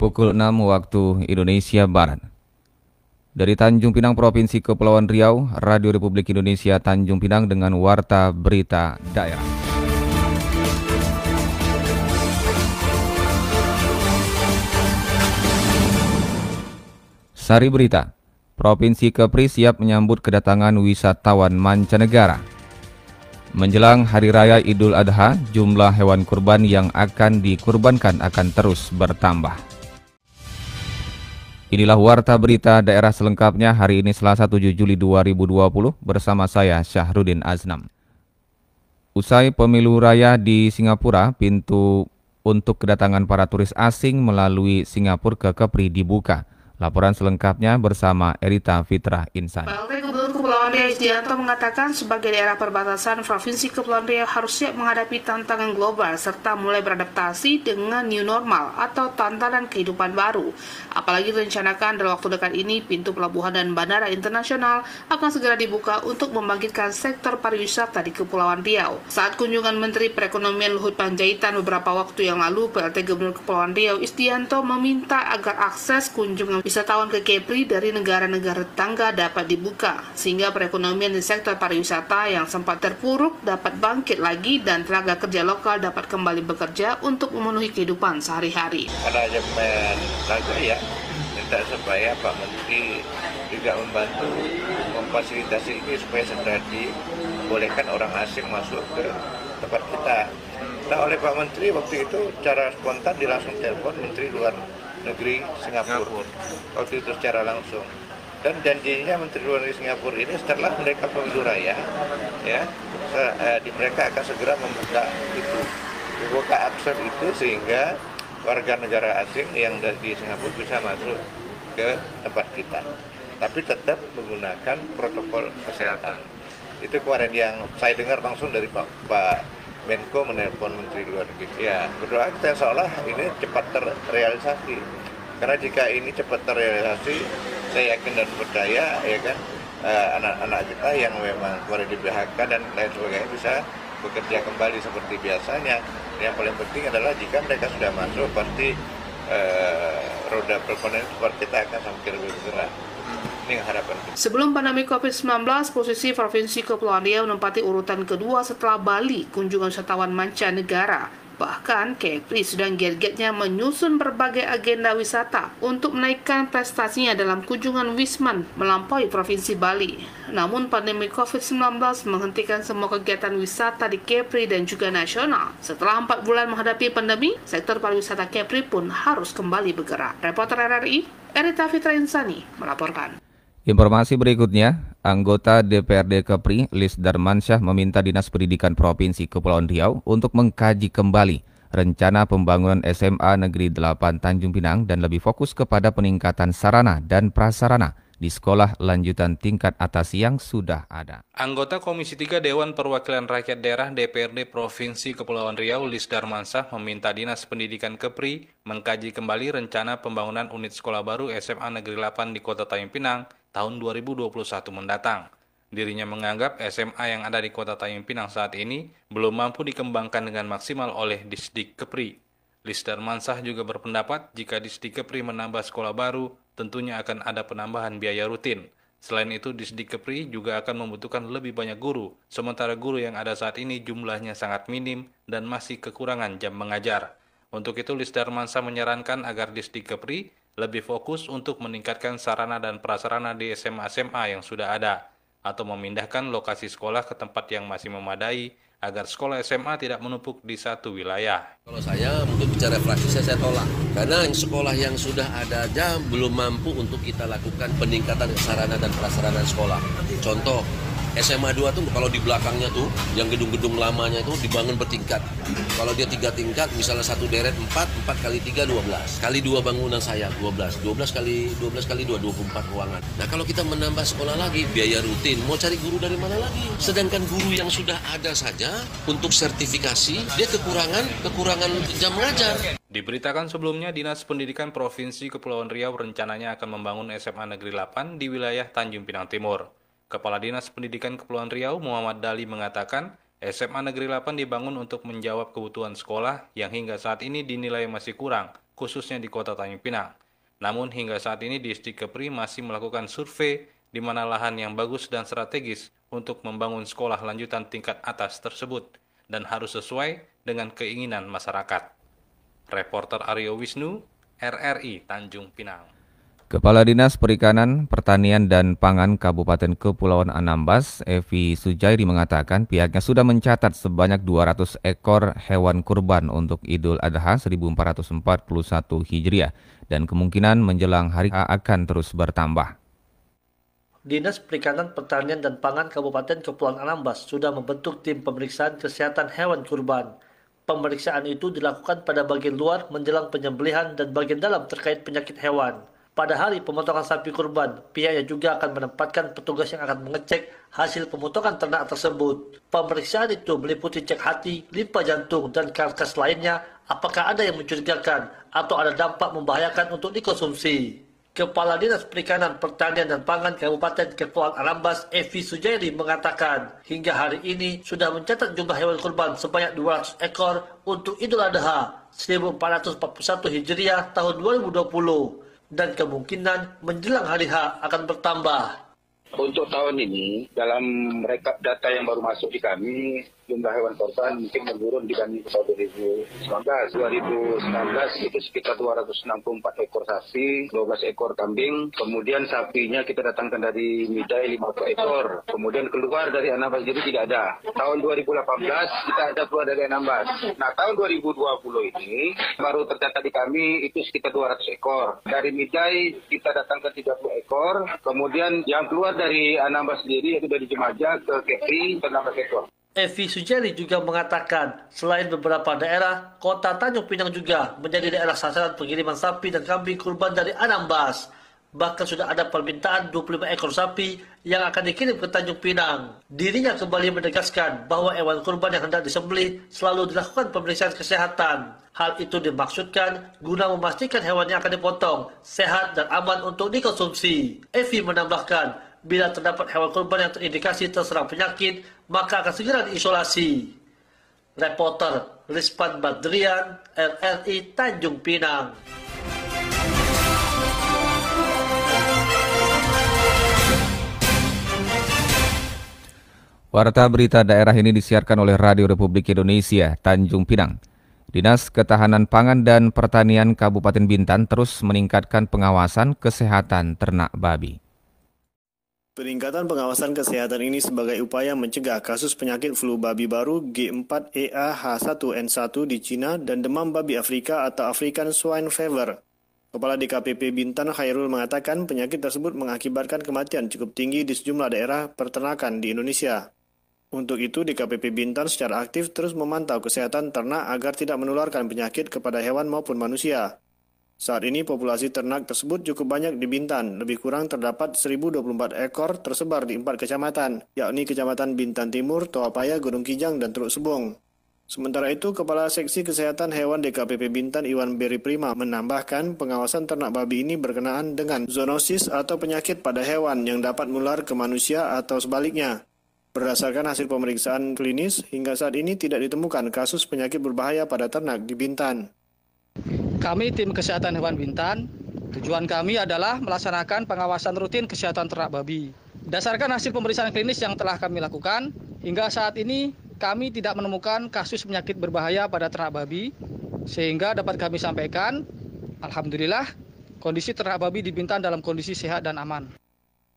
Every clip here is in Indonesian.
pukul 6 waktu Indonesia Barat. Dari Tanjung Pinang Provinsi Kepulauan Riau, Radio Republik Indonesia Tanjung Pinang dengan Warta Berita Daerah. Sari Berita, Provinsi Kepri siap menyambut kedatangan wisatawan mancanegara. Menjelang Hari Raya Idul Adha, jumlah hewan kurban yang akan dikurbankan akan terus bertambah. Inilah warta berita daerah selengkapnya hari ini Selasa 7 Juli 2020 bersama saya Syahrudin Aznam. Usai pemilu raya di Singapura, pintu untuk kedatangan para turis asing melalui Singapura ke Kepri dibuka. Laporan selengkapnya bersama Erita Fitrah Insani. Kepulauan Riau Istianto mengatakan sebagai daerah perbatasan, Provinsi Kepulauan Riau harus siap menghadapi tantangan global serta mulai beradaptasi dengan new normal atau tantangan kehidupan baru. Apalagi rencanakan dalam waktu dekat ini, pintu pelabuhan dan bandara internasional akan segera dibuka untuk membangkitkan sektor pariwisata di Kepulauan Riau. Saat kunjungan Menteri Perekonomian Luhut Panjaitan beberapa waktu yang lalu, PLT Gubernur Kepulauan Riau Istianto meminta agar akses kunjungan wisatawan ke Kepri dari negara-negara tetangga dapat dibuka, sehingga perekonomian di sektor pariwisata yang sempat terpuruk dapat bangkit lagi dan tenaga kerja lokal dapat kembali bekerja untuk memenuhi kehidupan sehari-hari. Manajemen tenaga ya, minta supaya Pak Menteri juga membantu memfasilitasi ini supaya segera dibolehkan orang asing masuk ke tempat kita. Nah oleh Pak Menteri waktu itu cara spontan dilangsung telepon Menteri Luar Negeri Singapura. Singapura. Waktu itu secara langsung dan janjinya Menteri Luar Negeri Singapura ini setelah mereka pemilu raya ya eh, di mereka akan segera membuka itu membuka akses itu sehingga warga negara asing yang dari di Singapura bisa masuk ke tempat kita tapi tetap menggunakan protokol kesehatan itu kemarin yang saya dengar langsung dari Pak, Pak Menko menelpon Menteri Luar Negeri ya berdoa kita seolah ini cepat terrealisasi karena jika ini cepat terrealisasi saya yakin dan percaya ya kan eh, anak-anak kita yang memang keluar di PHK dan lain sebagainya bisa bekerja kembali seperti biasanya. Yang paling penting adalah jika mereka sudah masuk pasti eh, roda perekonomian support kita akan semakin lebih bergerak. Ini harapan kita. Sebelum pandemi COVID-19, posisi Provinsi Kepulauan Riau menempati urutan kedua setelah Bali kunjungan wisatawan mancanegara. Bahkan, Kepri sedang gergetnya menyusun berbagai agenda wisata untuk menaikkan prestasinya dalam kunjungan Wisman melampaui Provinsi Bali. Namun, pandemi COVID-19 menghentikan semua kegiatan wisata di Kepri dan juga nasional. Setelah empat bulan menghadapi pandemi, sektor pariwisata Kepri pun harus kembali bergerak. Reporter RRI, Erita Fitra Insani, melaporkan. Informasi berikutnya, anggota DPRD Kepri, Lis Darmansyah meminta Dinas Pendidikan Provinsi Kepulauan Riau untuk mengkaji kembali rencana pembangunan SMA Negeri 8 Tanjung Pinang dan lebih fokus kepada peningkatan sarana dan prasarana di sekolah lanjutan tingkat atas yang sudah ada. Anggota Komisi 3 Dewan Perwakilan Rakyat Daerah DPRD Provinsi Kepulauan Riau, Lis Darmansah, meminta Dinas Pendidikan Kepri mengkaji kembali rencana pembangunan unit sekolah baru SMA Negeri 8 di Kota Tanjung Pinang tahun 2021 mendatang. Dirinya menganggap SMA yang ada di kota Tanjung Pinang saat ini belum mampu dikembangkan dengan maksimal oleh Disdik Kepri. Lister Mansah juga berpendapat jika Disdik Kepri menambah sekolah baru, tentunya akan ada penambahan biaya rutin. Selain itu, Disdik Kepri juga akan membutuhkan lebih banyak guru, sementara guru yang ada saat ini jumlahnya sangat minim dan masih kekurangan jam mengajar. Untuk itu, Lister Lisdarmansah menyarankan agar Disdik Kepri lebih fokus untuk meningkatkan sarana dan prasarana di SMA-SMA yang sudah ada, atau memindahkan lokasi sekolah ke tempat yang masih memadai agar sekolah SMA tidak menumpuk di satu wilayah. Kalau saya untuk bicara fraksi saya, saya tolak. Karena sekolah yang sudah ada aja belum mampu untuk kita lakukan peningkatan sarana dan prasarana sekolah. Contoh, SMA 2 tuh kalau di belakangnya tuh yang gedung-gedung lamanya itu dibangun bertingkat. Kalau dia tiga tingkat, misalnya satu deret 4, 4 kali 3 12. Kali dua bangunan saya 12. 12 kali 12 kali 2 24 ruangan. Nah, kalau kita menambah sekolah lagi biaya rutin, mau cari guru dari mana lagi? Sedangkan guru yang sudah ada saja untuk sertifikasi dia kekurangan kekurangan jam ngajar. Diberitakan sebelumnya, Dinas Pendidikan Provinsi Kepulauan Riau rencananya akan membangun SMA Negeri 8 di wilayah Tanjung Pinang Timur. Kepala Dinas Pendidikan Kepulauan Riau Muhammad Dali mengatakan, SMA Negeri 8 dibangun untuk menjawab kebutuhan sekolah yang hingga saat ini dinilai masih kurang, khususnya di kota Tanjung Pinang. Namun hingga saat ini Distrik Kepri masih melakukan survei di mana lahan yang bagus dan strategis untuk membangun sekolah lanjutan tingkat atas tersebut dan harus sesuai dengan keinginan masyarakat. Reporter Aryo Wisnu, RRI Tanjung Pinang. Kepala Dinas Perikanan, Pertanian, dan Pangan Kabupaten Kepulauan Anambas, Evi Sujairi mengatakan pihaknya sudah mencatat sebanyak 200 ekor hewan kurban untuk Idul Adha 1441 Hijriah dan kemungkinan menjelang hari A akan terus bertambah. Dinas Perikanan, Pertanian, dan Pangan Kabupaten Kepulauan Anambas sudah membentuk tim pemeriksaan kesehatan hewan kurban. Pemeriksaan itu dilakukan pada bagian luar menjelang penyembelihan dan bagian dalam terkait penyakit hewan. Pada hari pemotongan sapi kurban, pihaknya juga akan menempatkan petugas yang akan mengecek hasil pemotongan ternak tersebut. Pemeriksaan itu meliputi cek hati, limpa jantung, dan karkas lainnya apakah ada yang mencurigakan atau ada dampak membahayakan untuk dikonsumsi. Kepala Dinas Perikanan, Pertanian dan Pangan Kabupaten Kepulauan Arambas, Evi Sujairi mengatakan, hingga hari ini sudah mencatat jumlah hewan kurban sebanyak 200 ekor untuk Idul Adha 1441 Hijriah tahun 2020 dan kemungkinan menjelang hari H akan bertambah. Untuk tahun ini, dalam rekap data yang baru masuk di kami, jumlah hewan korban mungkin menurun dibanding tahun 2019. 2019 itu sekitar 264 ekor sapi, 12 ekor kambing, kemudian sapinya kita datangkan dari Midai 50 ekor, kemudian keluar dari Anambas jadi tidak ada. Tahun 2018 kita ada keluar dari Anambas. Nah tahun 2020 ini baru tercatat di kami itu sekitar 200 ekor. Dari Midai kita datangkan 30 ekor, kemudian yang keluar dari Anambas sendiri itu dari Jemaja ke Kepri 16 ekor. Evi Sujeri juga mengatakan, selain beberapa daerah, kota Tanjung Pinang juga menjadi daerah sasaran pengiriman sapi dan kambing kurban dari Anambas. Bahkan sudah ada permintaan 25 ekor sapi yang akan dikirim ke Tanjung Pinang. Dirinya kembali menegaskan bahwa hewan kurban yang hendak disembelih selalu dilakukan pemeriksaan kesehatan. Hal itu dimaksudkan guna memastikan hewan yang akan dipotong sehat dan aman untuk dikonsumsi. Evi menambahkan, bila terdapat hewan kurban yang terindikasi terserang penyakit, maka akan segera diisolasi. Reporter Rispan Badrian, RRI Tanjung Pinang. Warta berita daerah ini disiarkan oleh Radio Republik Indonesia, Tanjung Pinang. Dinas Ketahanan Pangan dan Pertanian Kabupaten Bintan terus meningkatkan pengawasan kesehatan ternak babi. Peningkatan pengawasan kesehatan ini sebagai upaya mencegah kasus penyakit flu babi baru G4EAH1N1 e di Cina dan demam babi Afrika atau African Swine Fever. Kepala DKPP Bintan Khairul mengatakan penyakit tersebut mengakibatkan kematian cukup tinggi di sejumlah daerah peternakan di Indonesia. Untuk itu, DKPP Bintan secara aktif terus memantau kesehatan ternak agar tidak menularkan penyakit kepada hewan maupun manusia. Saat ini populasi ternak tersebut cukup banyak di Bintan, lebih kurang terdapat 1024 ekor tersebar di empat kecamatan, yakni Kecamatan Bintan Timur, Toapaya, Gunung Kijang, dan Teluk Sebung. Sementara itu, Kepala Seksi Kesehatan Hewan DKPP Bintan Iwan Beri Prima menambahkan pengawasan ternak babi ini berkenaan dengan zoonosis atau penyakit pada hewan yang dapat mular ke manusia atau sebaliknya. Berdasarkan hasil pemeriksaan klinis, hingga saat ini tidak ditemukan kasus penyakit berbahaya pada ternak di Bintan. Kami tim kesehatan hewan Bintan, tujuan kami adalah melaksanakan pengawasan rutin kesehatan ternak babi. Dasarkan hasil pemeriksaan klinis yang telah kami lakukan, hingga saat ini kami tidak menemukan kasus penyakit berbahaya pada ternak babi, sehingga dapat kami sampaikan, Alhamdulillah, kondisi ternak babi di Bintan dalam kondisi sehat dan aman.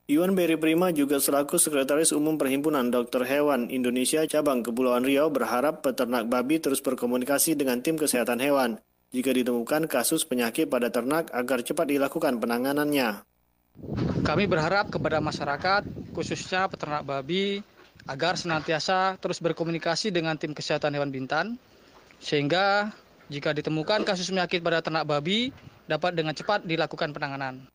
Iwan Beri Prima juga selaku Sekretaris Umum Perhimpunan Dokter Hewan Indonesia Cabang Kepulauan Riau berharap peternak babi terus berkomunikasi dengan tim kesehatan hewan jika ditemukan kasus penyakit pada ternak agar cepat dilakukan penanganannya. Kami berharap kepada masyarakat, khususnya peternak babi, agar senantiasa terus berkomunikasi dengan tim kesehatan hewan bintan, sehingga jika ditemukan kasus penyakit pada ternak babi, dapat dengan cepat dilakukan penanganan.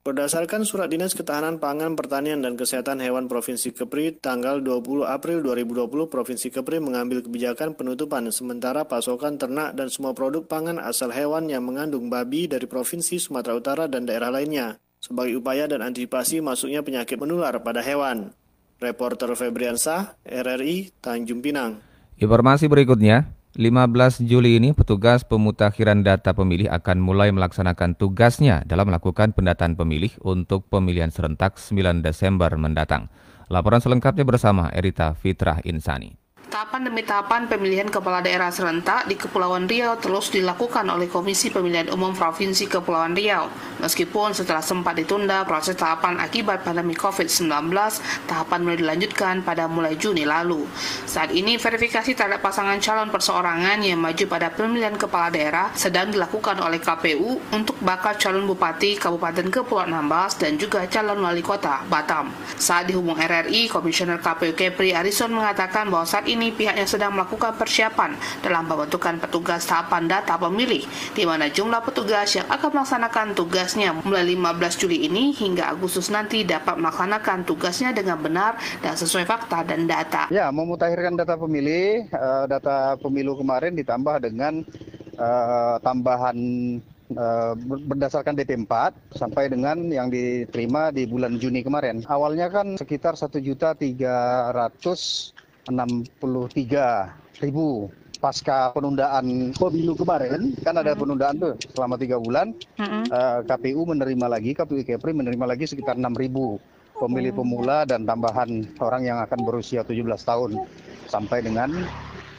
Berdasarkan Surat Dinas Ketahanan Pangan, Pertanian, dan Kesehatan Hewan Provinsi Kepri, tanggal 20 April 2020, Provinsi Kepri mengambil kebijakan penutupan sementara pasokan ternak dan semua produk pangan asal hewan yang mengandung babi dari Provinsi Sumatera Utara dan daerah lainnya, sebagai upaya dan antisipasi masuknya penyakit menular pada hewan. Reporter Febriansah, RRI, Tanjung Pinang. Informasi berikutnya, 15 Juli ini petugas pemutakhiran data pemilih akan mulai melaksanakan tugasnya dalam melakukan pendataan pemilih untuk pemilihan serentak 9 Desember mendatang. Laporan selengkapnya bersama Erita Fitrah Insani. Tahapan demi tahapan pemilihan kepala daerah serentak di Kepulauan Riau terus dilakukan oleh Komisi Pemilihan Umum Provinsi Kepulauan Riau. Meskipun setelah sempat ditunda proses tahapan akibat pandemi COVID-19, tahapan mulai dilanjutkan pada mulai Juni lalu. Saat ini verifikasi terhadap pasangan calon perseorangan yang maju pada pemilihan kepala daerah sedang dilakukan oleh KPU untuk bakal calon bupati Kabupaten Kepulauan Ambas dan juga calon wali kota Batam. Saat dihubung RRI, Komisioner KPU Kepri Arison mengatakan bahwa saat ini ini pihaknya sedang melakukan persiapan dalam pembentukan petugas tahapan data pemilih, di mana jumlah petugas yang akan melaksanakan tugasnya mulai 15 Juli ini hingga Agustus nanti dapat melaksanakan tugasnya dengan benar dan sesuai fakta dan data. Ya, memutahirkan data pemilih, eh, data pemilu kemarin ditambah dengan eh, tambahan eh, berdasarkan DP4 sampai dengan yang diterima di bulan Juni kemarin. Awalnya kan sekitar 1 juta 300 63 ribu pasca penundaan pemilu kemarin kan ada mm-hmm. penundaan tuh selama tiga bulan hmm. uh, eh, KPU menerima lagi KPU Kepri menerima lagi sekitar 6 ribu pemilih oh. pemula dan tambahan orang yang akan berusia 17 tahun sampai dengan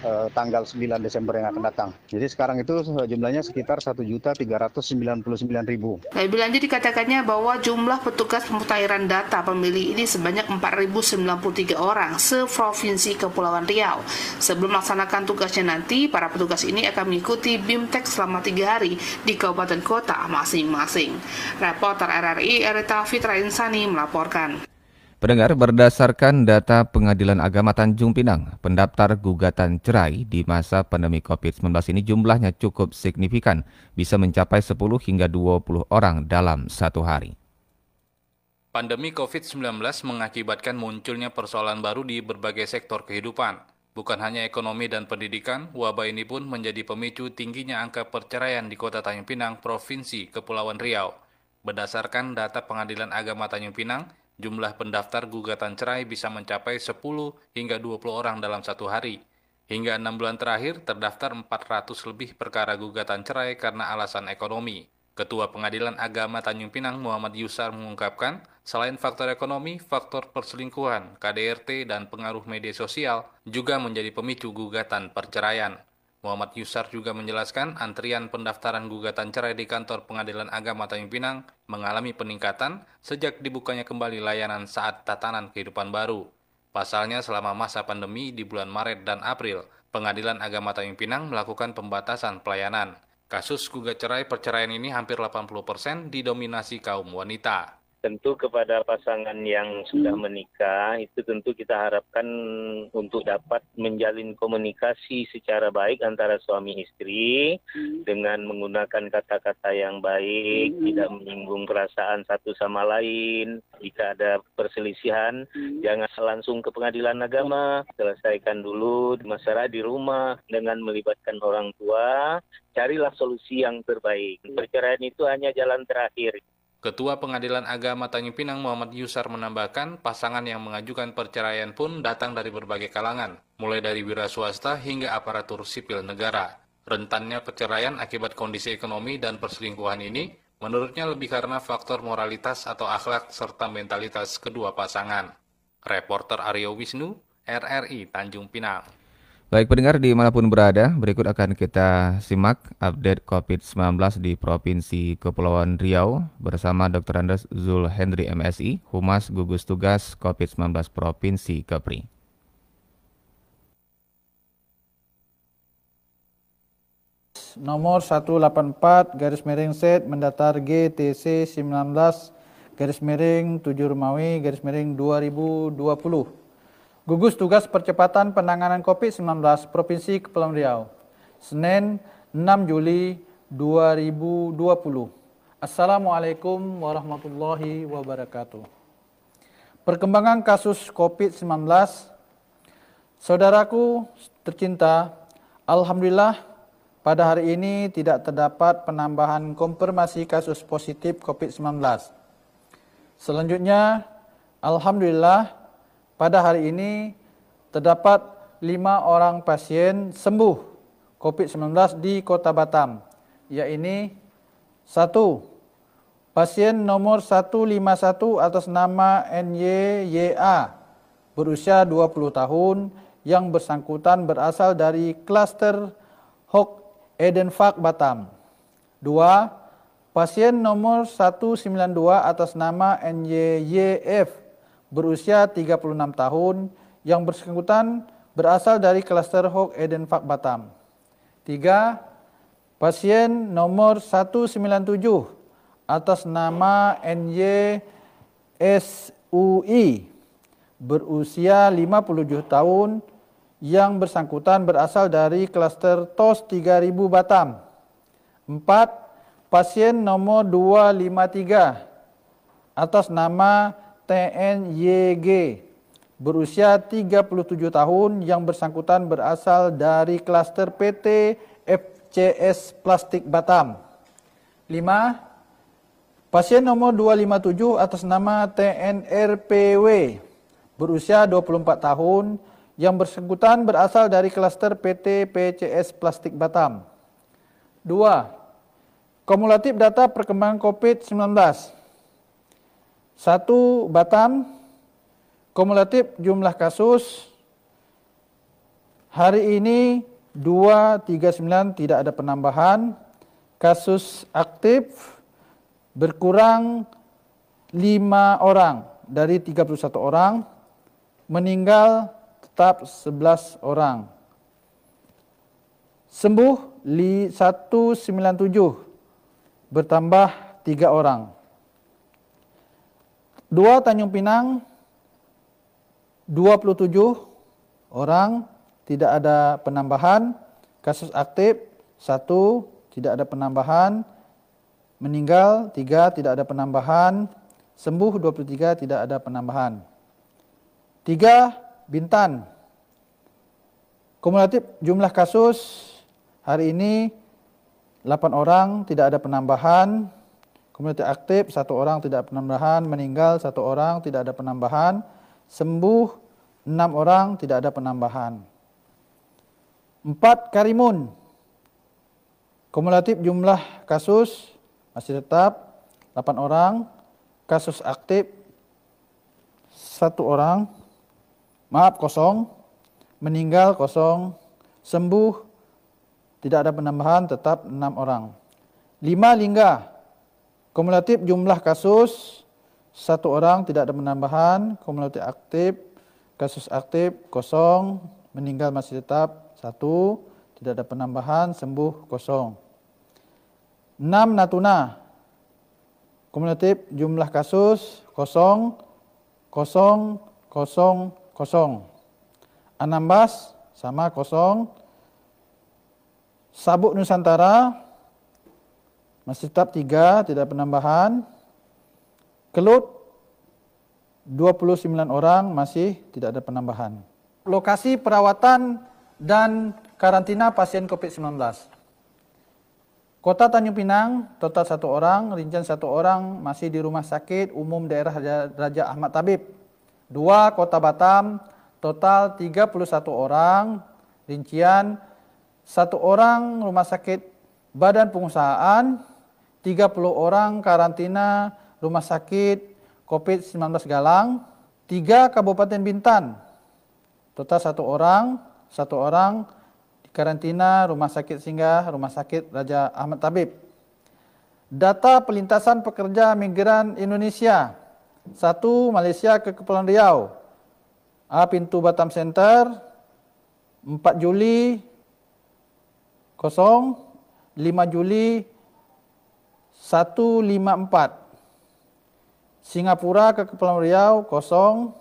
eh, tanggal 9 Desember yang akan datang. Jadi sekarang itu eh, jumlahnya sekitar 1.399.000. Nah, lebih lanjut dikatakannya bahwa jumlah petugas pemutahiran data pemilih ini sebanyak 4.093 orang seprovinsi Kepulauan Riau. Sebelum melaksanakan tugasnya nanti, para petugas ini akan mengikuti BIMTEK selama tiga hari di kabupaten kota masing-masing. Reporter RRI Erita Fitra Insani melaporkan. Pendengar, berdasarkan data Pengadilan Agama Tanjung Pinang, pendaftar gugatan cerai di masa pandemi COVID-19 ini jumlahnya cukup signifikan, bisa mencapai 10 hingga 20 orang dalam satu hari. Pandemi COVID-19 mengakibatkan munculnya persoalan baru di berbagai sektor kehidupan. Bukan hanya ekonomi dan pendidikan, wabah ini pun menjadi pemicu tingginya angka perceraian di Kota Tanjung Pinang, Provinsi Kepulauan Riau. Berdasarkan data Pengadilan Agama Tanjung Pinang, Jumlah pendaftar gugatan cerai bisa mencapai 10 hingga 20 orang dalam satu hari. Hingga enam bulan terakhir, terdaftar 400 lebih perkara gugatan cerai karena alasan ekonomi. Ketua Pengadilan Agama Tanjung Pinang Muhammad Yusar mengungkapkan, selain faktor ekonomi, faktor perselingkuhan, KDRT, dan pengaruh media sosial juga menjadi pemicu gugatan perceraian. Muhammad Yusar juga menjelaskan antrian pendaftaran gugatan cerai di kantor pengadilan agama Tanjung Pinang mengalami peningkatan sejak dibukanya kembali layanan saat tatanan kehidupan baru. Pasalnya selama masa pandemi di bulan Maret dan April, pengadilan agama Tanjung Pinang melakukan pembatasan pelayanan. Kasus gugat cerai perceraian ini hampir 80% didominasi kaum wanita tentu kepada pasangan yang sudah hmm. menikah itu tentu kita harapkan untuk dapat menjalin komunikasi secara baik antara suami istri hmm. dengan menggunakan kata-kata yang baik, hmm. tidak menyinggung perasaan satu sama lain. Jika ada perselisihan, jangan langsung ke pengadilan agama, selesaikan dulu di masyarakat di rumah dengan melibatkan orang tua, carilah solusi yang terbaik. Perceraian itu hanya jalan terakhir. Ketua Pengadilan Agama Tanjung Pinang Muhammad Yusar menambahkan, pasangan yang mengajukan perceraian pun datang dari berbagai kalangan, mulai dari wira swasta hingga aparatur sipil negara. Rentannya perceraian akibat kondisi ekonomi dan perselingkuhan ini, menurutnya lebih karena faktor moralitas atau akhlak serta mentalitas kedua pasangan. Reporter Aryo Wisnu, RRI Tanjung Pinang. Baik pendengar di manapun berada, berikut akan kita simak update COVID-19 di Provinsi Kepulauan Riau bersama Dr. Andes Zul Hendri MSI, Humas Gugus Tugas COVID-19 Provinsi Kepri. Nomor 184 garis miring set mendatar GTC 19 garis miring 7 Romawi garis miring 2020 Gugus Tugas Percepatan Penanganan COVID-19 Provinsi Kepulauan Riau, Senin 6 Juli 2020. Assalamualaikum warahmatullahi wabarakatuh. Perkembangan kasus COVID-19, Saudaraku tercinta, Alhamdulillah pada hari ini tidak terdapat penambahan konfirmasi kasus positif COVID-19. Selanjutnya, Alhamdulillah pada hari ini terdapat lima orang pasien sembuh COVID-19 di Kota Batam, yaitu satu pasien nomor 151 atas nama NYYA berusia 20 tahun yang bersangkutan berasal dari klaster Hok Edenfak Batam. Dua Pasien nomor 192 atas nama NYYF berusia 36 tahun yang bersangkutan berasal dari klaster Eden Fak Batam. 3. Pasien nomor 197 atas nama NY SUI berusia 57 tahun yang bersangkutan berasal dari klaster TOS 3000 Batam. 4. Pasien nomor 253 atas nama TNYG berusia 37 tahun yang bersangkutan berasal dari klaster PT FCS Plastik Batam. 5. Pasien nomor 257 atas nama TNRPW berusia 24 tahun yang bersangkutan berasal dari klaster PT PCS Plastik Batam. 2. Kumulatif data perkembangan COVID-19 satu Batam kumulatif jumlah kasus hari ini 239 tidak ada penambahan kasus aktif berkurang 5 orang dari 31 orang meninggal tetap 11 orang sembuh 197 bertambah 3 orang 2 Tanjung Pinang 27 orang tidak ada penambahan kasus aktif 1 tidak ada penambahan meninggal 3 tidak ada penambahan sembuh 23 tidak ada penambahan 3 Bintan kumulatif jumlah kasus hari ini 8 orang tidak ada penambahan Kemudian aktif satu orang tidak penambahan, meninggal satu orang tidak ada penambahan, sembuh enam orang tidak ada penambahan. Empat karimun kumulatif jumlah kasus masih tetap delapan orang, kasus aktif satu orang, maaf kosong, meninggal kosong, sembuh tidak ada penambahan tetap enam orang. Lima lingga Kumulatif jumlah kasus satu orang tidak ada penambahan, kumulatif aktif, kasus aktif kosong, meninggal masih tetap satu, tidak ada penambahan, sembuh kosong. 6 natuna. Kumulatif jumlah kasus kosong, kosong, kosong, kosong. Anambas sama kosong. Sabuk Nusantara masih tetap tiga, tidak penambahan. Kelut 29 orang masih tidak ada penambahan. Lokasi perawatan dan karantina pasien COVID-19. Kota Tanjung Pinang, total satu orang, rincian satu orang, masih di rumah sakit umum daerah Raja Ahmad Tabib. Dua, Kota Batam, total 31 orang, rincian satu orang rumah sakit badan pengusahaan, 30 orang karantina rumah sakit COVID-19 Galang, 3 Kabupaten Bintan, total satu orang, satu orang di karantina rumah sakit singgah rumah sakit Raja Ahmad Tabib. Data pelintasan pekerja migran Indonesia, satu Malaysia ke Kepulauan Riau, A pintu Batam Center, 4 Juli kosong, 5 Juli 154. Singapura ke Kepulauan Riau kosong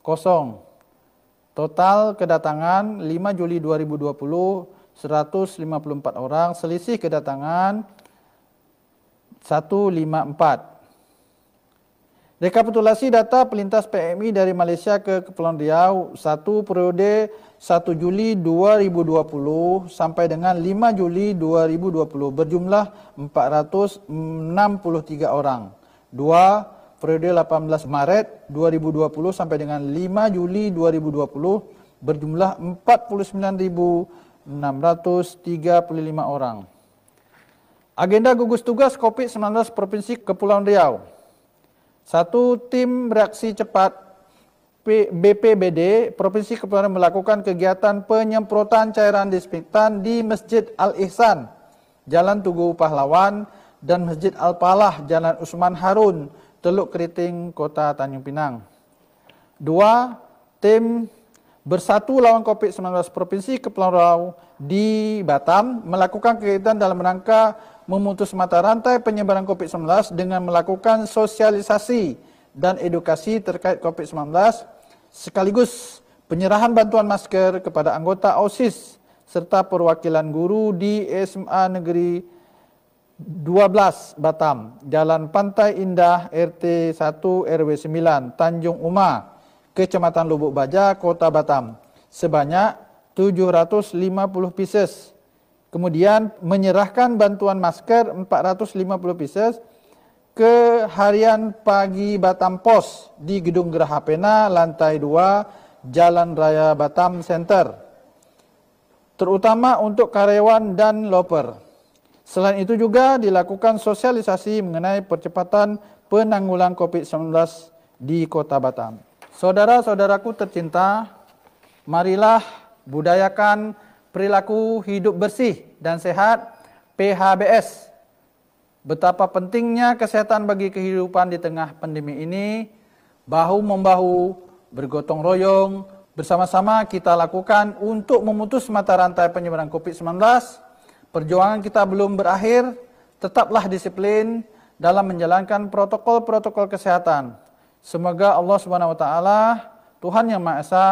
kosong. Total kedatangan 5 Juli 2020 154 orang, selisih kedatangan 154. Rekapitulasi data pelintas PMI dari Malaysia ke Kepulauan Riau 1 periode 1 Juli 2020 sampai dengan 5 Juli 2020 berjumlah 463 orang. 2 periode 18 Maret 2020 sampai dengan 5 Juli 2020 berjumlah 49.635 orang. Agenda gugus tugas COVID-19 Provinsi Kepulauan Riau satu tim reaksi cepat BPBD Provinsi Kepulauan melakukan kegiatan penyemprotan cairan disinfektan di Masjid Al Ihsan, Jalan Tugu Pahlawan dan Masjid Al Palah, Jalan Usman Harun, Teluk Keriting, Kota Tanjung Pinang. Dua, tim bersatu lawan COVID-19 Provinsi Kepulauan di Batam melakukan kegiatan dalam rangka memutus mata rantai penyebaran COVID-19 dengan melakukan sosialisasi dan edukasi terkait COVID-19 sekaligus penyerahan bantuan masker kepada anggota OSIS serta perwakilan guru di SMA Negeri 12 Batam, Jalan Pantai Indah RT 1 RW 9, Tanjung Uma, Kecamatan Lubuk Baja, Kota Batam, sebanyak 750 pieces Kemudian menyerahkan bantuan masker 450 pieces ke harian pagi Batam Pos di Gedung Geraha Pena lantai 2 Jalan Raya Batam Center terutama untuk karyawan dan loper. Selain itu juga dilakukan sosialisasi mengenai percepatan penanggulangan COVID-19 di Kota Batam. Saudara-saudaraku tercinta, marilah budayakan perilaku hidup bersih dan sehat PHBS. Betapa pentingnya kesehatan bagi kehidupan di tengah pandemi ini, bahu membahu, bergotong royong, bersama-sama kita lakukan untuk memutus mata rantai penyebaran COVID-19. Perjuangan kita belum berakhir, tetaplah disiplin dalam menjalankan protokol-protokol kesehatan. Semoga Allah Subhanahu wa taala, Tuhan yang Maha Esa,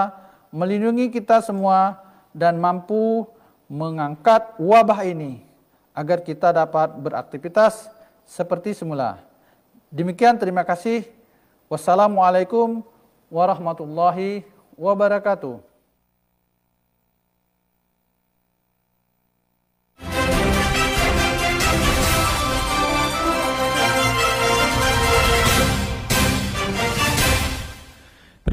melindungi kita semua dan mampu mengangkat wabah ini agar kita dapat beraktivitas seperti semula. Demikian terima kasih. Wassalamualaikum warahmatullahi wabarakatuh.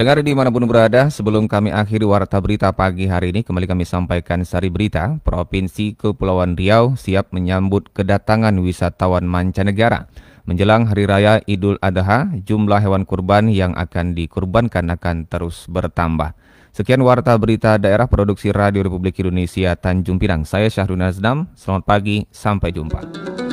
di mana dimanapun berada, sebelum kami akhiri warta berita pagi hari ini, kembali kami sampaikan sari berita, Provinsi Kepulauan Riau siap menyambut kedatangan wisatawan mancanegara. Menjelang Hari Raya Idul Adha, jumlah hewan kurban yang akan dikurbankan akan terus bertambah. Sekian warta berita daerah produksi Radio Republik Indonesia Tanjung Pinang. Saya Syahrul Nazdam, selamat pagi, sampai jumpa.